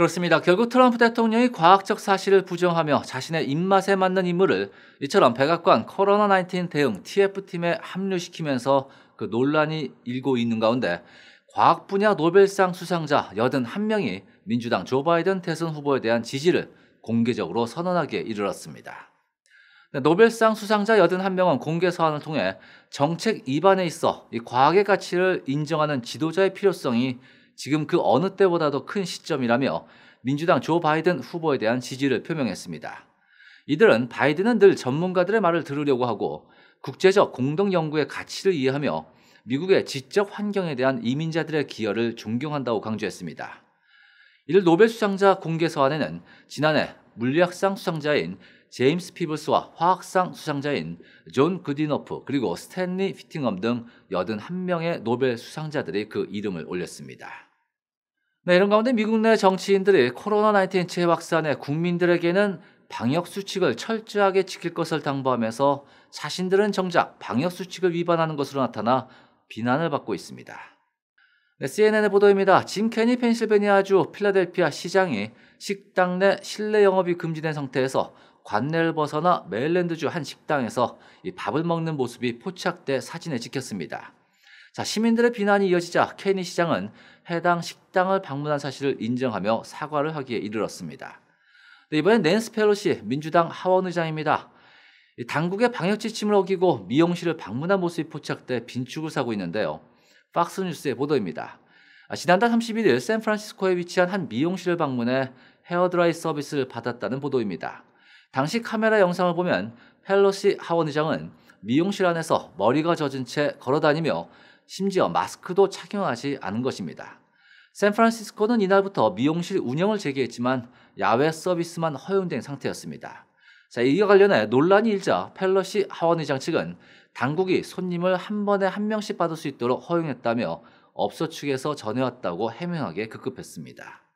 그렇습니다. 결국 트럼프 대통령이 과학적 사실을 부정하며 자신의 입맛에 맞는 인물을 이처럼 백악관 코로나19 대응 TF팀에 합류시키면서 그 논란이 일고 있는 가운데 과학 분야 노벨상 수상자 81명이 민주당 조 바이든 대선 후보에 대한 지지를 공개적으로 선언하기에 이르렀습니다. 네, 노벨상 수상자 81명은 공개 서한을 통해 정책 입안에 있어 이 과학의 가치를 인정하는 지도자의 필요성이 지금 그 어느 때보다도 큰 시점이라며 민주당 조 바이든 후보에 대한 지지를 표명했습니다. 이들은 바이든은 늘 전문가들의 말을 들으려고 하고 국제적 공동 연구의 가치를 이해하며 미국의 지적 환경에 대한 이민자들의 기여를 존경한다고 강조했습니다. 이들 노벨 수상자 공개 서한에는 지난해 물리학상 수상자인 제임스 피블스와 화학상 수상자인 존그디너프 그리고 스탠리 피팅엄 등 81명의 노벨 수상자들이 그 이름을 올렸습니다. 네, 이런 가운데 미국 내 정치인들이 코로나19 확산에 국민들에게는 방역 수칙을 철저하게 지킬 것을 당부하면서 자신들은 정작 방역 수칙을 위반하는 것으로 나타나 비난을 받고 있습니다. 네, CNN의 보도입니다. 짐케니 펜실베니아주 필라델피아 시장이 식당 내 실내 영업이 금지된 상태에서 관내를 벗어나 메일랜드주 한 식당에서 이 밥을 먹는 모습이 포착돼 사진에 찍혔습니다. 자, 시민들의 비난이 이어지자 케니 시장은 해당 식당을 방문한 사실을 인정하며 사과를 하기에 이르렀습니다. 네, 이번엔 낸스 펠로시 민주당 하원 의장입니다. 당국의 방역 지침을 어기고 미용실을 방문한 모습이 포착돼 빈축을 사고 있는데요. 박스뉴스의 보도입니다. 아, 지난달 31일 샌프란시스코에 위치한 한 미용실을 방문해 헤어드라이 서비스를 받았다는 보도입니다. 당시 카메라 영상을 보면 펠로시 하원 의장은 미용실 안에서 머리가 젖은 채 걸어다니며 심지어 마스크도 착용하지 않은 것입니다. 샌프란시스코는 이날부터 미용실 운영을 재개했지만 야외 서비스만 허용된 상태였습니다. 자, 이와 관련해 논란이 일자 펠러시 하원의장 측은 당국이 손님을 한 번에 한 명씩 받을 수 있도록 허용했다며 업소 측에서 전해왔다고 해명하게 급급했습니다.